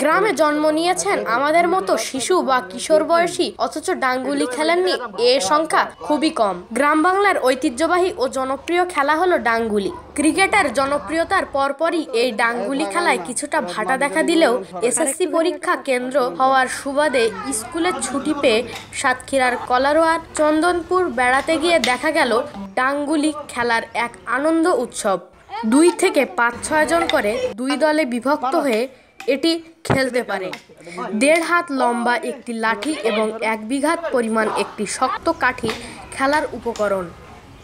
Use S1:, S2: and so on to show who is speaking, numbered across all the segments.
S1: গ্রামে জন্ম নিয়েছেন আমাদের মতো শিশু বা কিশোর বয়সী অথচ ডাঙ্গুলি খেলেননি এ সংখ্যা খুবই কম গ্রাম বাংলার ঐতিহ্যবাহী ও জনপ্রিয় খেলা হলো ডাঙ্গুলি ক্রিকেটের জনপ্রিয়তার পরপরই এই ডাঙ্গুলি খেলায় কিছুটা ভাটা দেখা দিলেও এসএসসি পরীক্ষা কেন্দ্র হওয়ার সুবাদে স্কুলের ছুটি পেয়ে সাতক্ষীরার কলারোয়ার চন্দনপুর বেড়াতে গিয়ে দেখা গেল ডাঙ্গুলি খেলার এক আনন্দ উৎসব দুই থেকে পাঁচ ছয় জন করে দুই দলে বিভক্ত হয়ে এটি খেলতে পারে দেড় হাত লম্বা একটি লাঠি এবং এক বিঘাত পরিমাণ একটি শক্ত কাঠি খেলার উপকরণ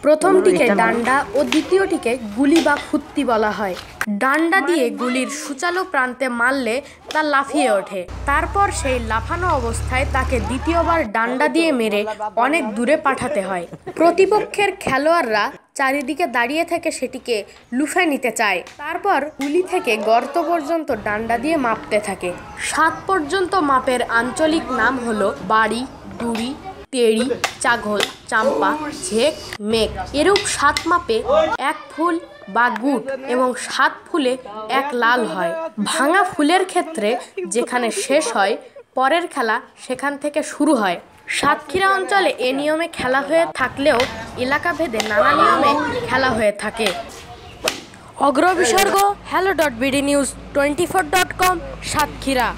S1: প্রথমটিকে ডান্ডা ও দ্বিতীয়টিকে গুলি বা ফুত্তি বলা হয় ডান্ডা দিয়ে গুলির সুচালু প্রান্তে মারলে তা লাফিয়ে ওঠে তারপর সেই লাফানো অবস্থায় তাকে দ্বিতীয়বার ডান্ডা দিয়ে মেরে অনেক দূরে পাঠাতে হয় প্রতিপক্ষের খেলোয়াড়রা চারিদিকে দাঁড়িয়ে থেকে সেটিকে লুফে নিতে চায় তারপর উলি থেকে গর্ত পর্যন্ত ডান্ডা দিয়ে মাপতে থাকে সাত পর্যন্ত মাপের আঞ্চলিক নাম হলো বাড়ি দুড়ি তেড়ি চাঘল চাম্পা ঝেক মেঘ এরূপ সাত মাপে এক ফুল বা গুট এবং সাত ফুলে এক লাল হয় ভাঙা ফুলের ক্ষেত্রে যেখানে শেষ হয় পরের খেলা সেখান থেকে শুরু হয় সাতক্ষীরা অঞ্চলে এ নিয়মে খেলা হয়ে থাকলেও এলাকাভেদে নানা নিয়মে খেলা হয়ে থাকে অগ্রবিসর্গ hello dot BD news twenty four dot com Satkhira